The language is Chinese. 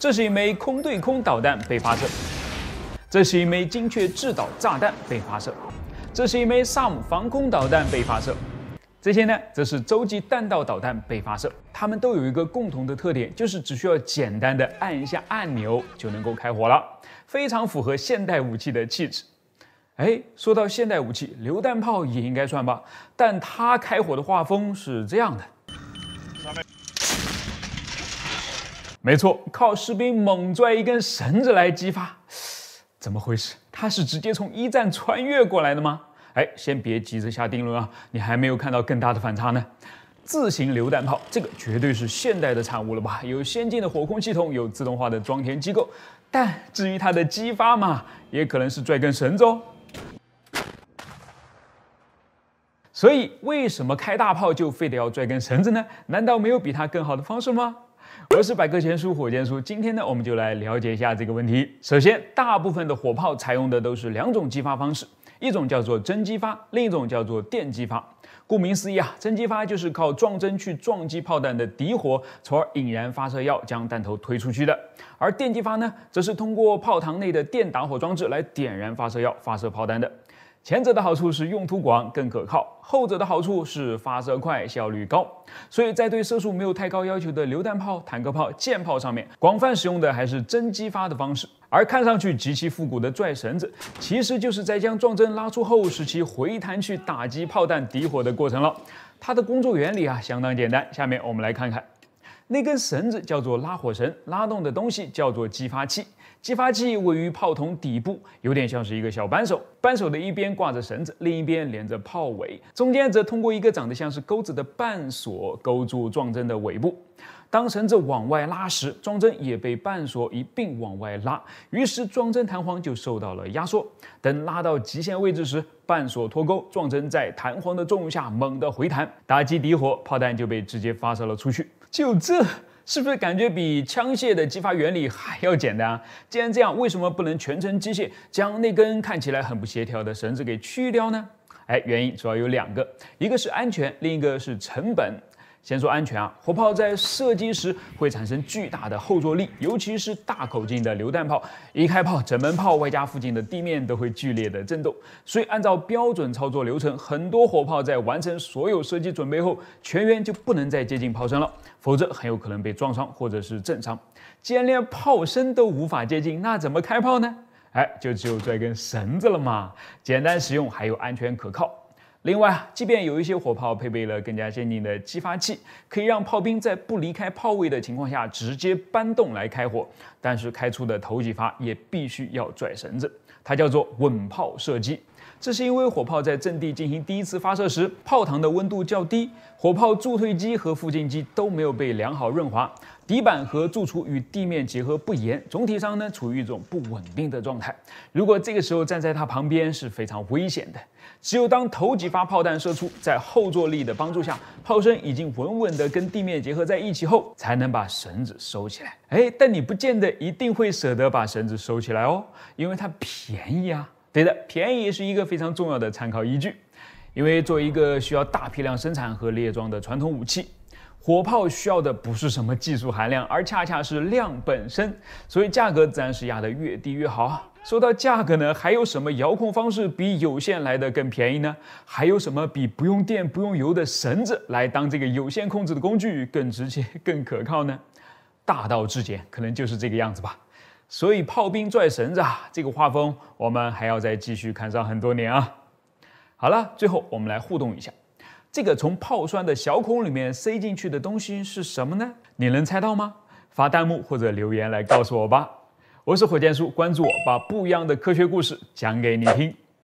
这是一枚空对空导弹被发射，这是一枚精确制导炸弹被发射，这是一枚萨姆防空导弹被发射，这些呢则是洲际弹道导弹被发射。它们都有一个共同的特点，就是只需要简单的按一下按钮就能够开火了，非常符合现代武器的气质。哎，说到现代武器，榴弹炮也应该算吧，但它开火的画风是这样的。没错，靠士兵猛拽一根绳子来激发，怎么回事？他是直接从一战穿越过来的吗？哎，先别急着下定论啊，你还没有看到更大的反差呢。自行榴弹炮这个绝对是现代的产物了吧？有先进的火控系统，有自动化的装填机构，但至于它的激发嘛，也可能是拽根绳子哦。所以，为什么开大炮就非得要拽根绳子呢？难道没有比它更好的方式吗？我是百科全书火箭叔，今天呢，我们就来了解一下这个问题。首先，大部分的火炮采用的都是两种激发方式，一种叫做真激发，另一种叫做电激发。顾名思义啊，真激发就是靠撞针去撞击炮弹的底火，从而引燃发射药，将弹头推出去的；而电激发呢，则是通过炮膛内的电打火装置来点燃发射药，发射炮弹的。前者的好处是用途广、更可靠；后者的好处是发射快、效率高。所以在对射速没有太高要求的榴弹炮、坦克炮、舰炮上面，广泛使用的还是真击发的方式。而看上去极其复古的拽绳子，其实就是在将撞针拉出后，使其回弹去打击炮弹底火的过程了。它的工作原理啊，相当简单。下面我们来看看。那根绳子叫做拉火绳，拉动的东西叫做激发器。激发器位于炮筒底部，有点像是一个小扳手。扳手的一边挂着绳子，另一边连着炮尾，中间则通过一个长得像是钩子的半锁勾住撞针的尾部。当绳子往外拉时，撞针也被半锁一并往外拉，于是撞针弹簧就受到了压缩。等拉到极限位置时，半锁脱钩，撞针在弹簧的作用下猛地回弹，打击底火，炮弹就被直接发射了出去。就这，是不是感觉比枪械的击发原理还要简单？既然这样，为什么不能全程机械，将那根看起来很不协调的绳子给去掉呢？哎，原因主要有两个，一个是安全，另一个是成本。先说安全啊，火炮在射击时会产生巨大的后坐力，尤其是大口径的榴弹炮，一开炮，整门炮外加附近的地面都会剧烈的震动。所以按照标准操作流程，很多火炮在完成所有射击准备后，全员就不能再接近炮身了，否则很有可能被撞伤或者是震伤。既然连炮身都无法接近，那怎么开炮呢？哎，就只有拽根绳子了嘛，简单实用，还有安全可靠。另外，即便有一些火炮配备了更加先进的激发器，可以让炮兵在不离开炮位的情况下直接搬动来开火，但是开出的头几发也必须要拽绳子，它叫做稳炮射击。这是因为火炮在阵地进行第一次发射时，炮膛的温度较低，火炮助推机和复进机都没有被良好润滑。底板和住处与地面结合不严，总体上呢处于一种不稳定的状态。如果这个时候站在它旁边是非常危险的。只有当头几发炮弹射出，在后坐力的帮助下，炮身已经稳稳地跟地面结合在一起后，才能把绳子收起来。哎，但你不见得一定会舍得把绳子收起来哦，因为它便宜啊。对的，便宜是一个非常重要的参考依据，因为作为一个需要大批量生产和列装的传统武器。火炮需要的不是什么技术含量，而恰恰是量本身，所以价格自然是压得越低越好。说到价格呢，还有什么遥控方式比有线来的更便宜呢？还有什么比不用电不用油的绳子来当这个有线控制的工具更直接更可靠呢？大道至简，可能就是这个样子吧。所以炮兵拽绳子啊，这个画风我们还要再继续看上很多年啊。好了，最后我们来互动一下。这个从泡酸的小孔里面塞进去的东西是什么呢？你能猜到吗？发弹幕或者留言来告诉我吧。我是火箭叔，关注我，把不一样的科学故事讲给你听。